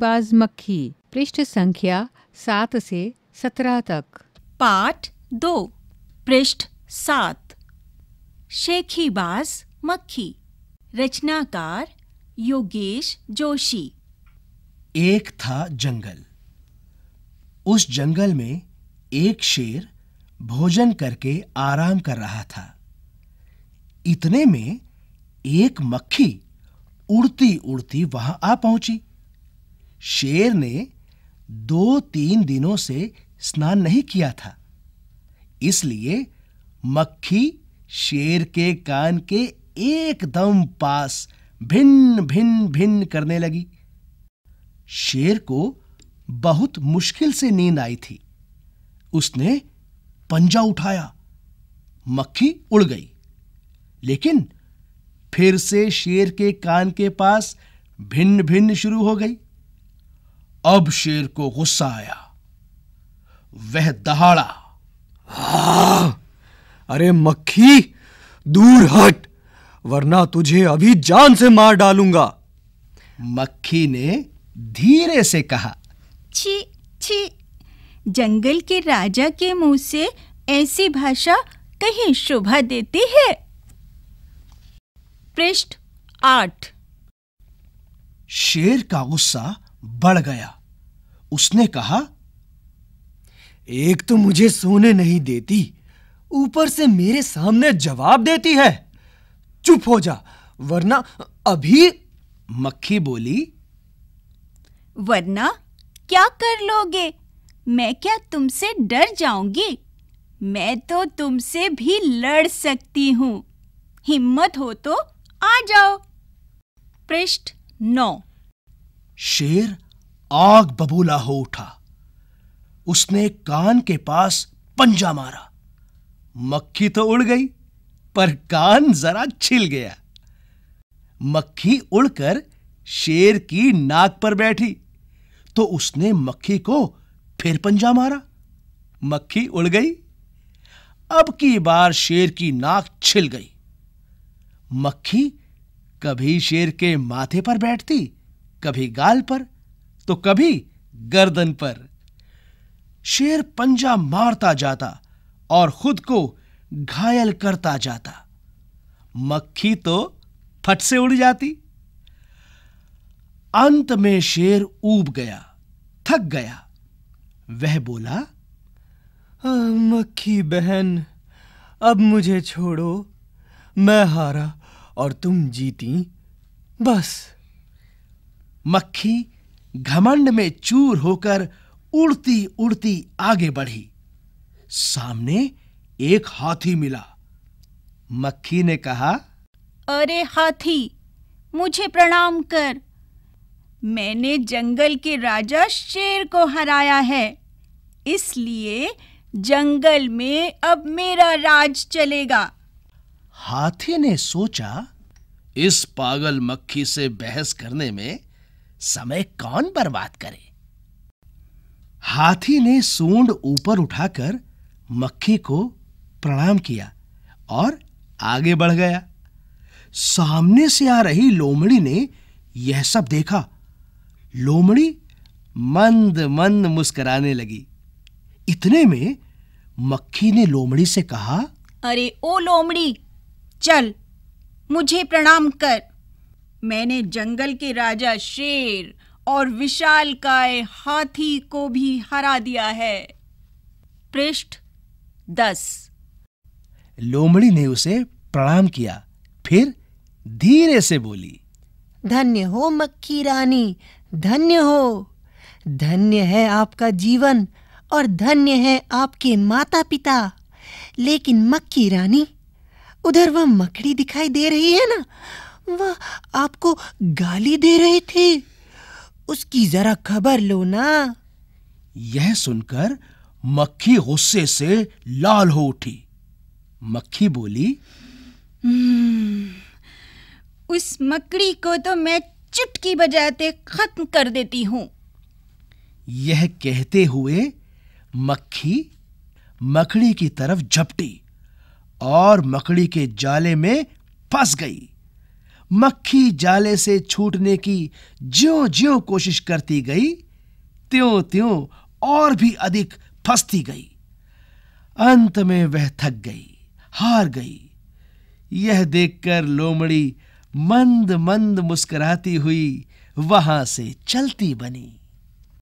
बाज मक्खी पृष्ठ संख्या सात से सत्रह तक पाठ दो पृष्ठ सात शेखीबाज मक्खी रचनाकार योगेश जोशी एक था जंगल उस जंगल में एक शेर भोजन करके आराम कर रहा था इतने में एक मक्खी उड़ती उड़ती वहां आ पहुंची शेर ने दो तीन दिनों से स्नान नहीं किया था इसलिए मक्खी शेर के कान के एकदम पास भिन्न भिन्न भिन्न करने लगी शेर को बहुत मुश्किल से नींद आई थी उसने पंजा उठाया मक्खी उड़ गई लेकिन फिर से शेर के कान के पास भिन्न भिन्न शुरू हो गई अब शेर को गुस्सा आया वह दहाड़ा हाँ, अरे मक्खी दूर हट वरना तुझे अभी जान से मार डालूंगा मक्खी ने धीरे से कहा छी छी जंगल के राजा के मुंह से ऐसी भाषा कहीं शोभा देती है पृष्ठ आठ शेर का गुस्सा बढ़ गया उसने कहा एक तो मुझे सोने नहीं देती ऊपर से मेरे सामने जवाब देती है चुप हो जा वरना अभी मक्खी बोली वरना क्या कर लोगे मैं क्या तुमसे डर जाऊंगी मैं तो तुमसे भी लड़ सकती हूँ हिम्मत हो तो आ जाओ पृष्ठ नौ शेर आग बबूला हो उठा उसने कान के पास पंजा मारा मक्खी तो उड़ गई पर कान जरा छिल गया मक्खी उड़कर शेर की नाक पर बैठी तो उसने मक्खी को फिर पंजा मारा मक्खी उड़ गई अब की बार शेर की नाक छिल गई मक्खी कभी शेर के माथे पर बैठती कभी गाल पर तो कभी गर्दन पर शेर पंजा मारता जाता और खुद को घायल करता जाता मक्खी तो फट से उड़ जाती अंत में शेर ऊब गया थक गया वह बोला आ, हाँ, मक्खी बहन अब मुझे छोड़ो मैं हारा और तुम जीती बस मक्खी घमंड में चूर होकर उड़ती उड़ती आगे बढ़ी सामने एक हाथी मिला मक्खी ने कहा अरे हाथी मुझे प्रणाम कर मैंने जंगल के राजा शेर को हराया है इसलिए जंगल में अब मेरा राज चलेगा हाथी ने सोचा इस पागल मक्खी से बहस करने में समय कौन बर्बाद करे हाथी ने सूंड ऊपर उठाकर मक्खी को प्रणाम किया और आगे बढ़ गया सामने से आ रही लोमड़ी ने यह सब देखा लोमड़ी मंद मंद मुस्कराने लगी इतने में मक्खी ने लोमड़ी से कहा अरे ओ लोमड़ी चल मुझे प्रणाम कर मैंने जंगल के राजा शेर और विशाल काय हाथी को भी हरा दिया है पृष्ठ दस लोमड़ी ने उसे प्रणाम किया फिर धीरे से बोली धन्य हो मक्खी रानी धन्य हो धन्य है आपका जीवन और धन्य है आपके माता पिता लेकिन मक्खी रानी उधर वह मकड़ी दिखाई दे रही है ना वह आपको गाली दे रहे थे उसकी जरा खबर लो ना यह सुनकर मक्खी गुस्से से लाल हो उठी मक्खी बोली हम्म, उस मकड़ी को तो मैं चुटकी बजाते खत्म कर देती हूं यह कहते हुए मक्खी मकड़ी की तरफ झपटी और मकड़ी के जाले में फंस गई मक्खी जाले से छूटने की ज्यो ज्यो कोशिश करती गई त्यों त्यों और भी अधिक फंसती गई अंत में वह थक गई हार गई यह देखकर लोमड़ी मंद मंद मुस्कुराती हुई वहां से चलती बनी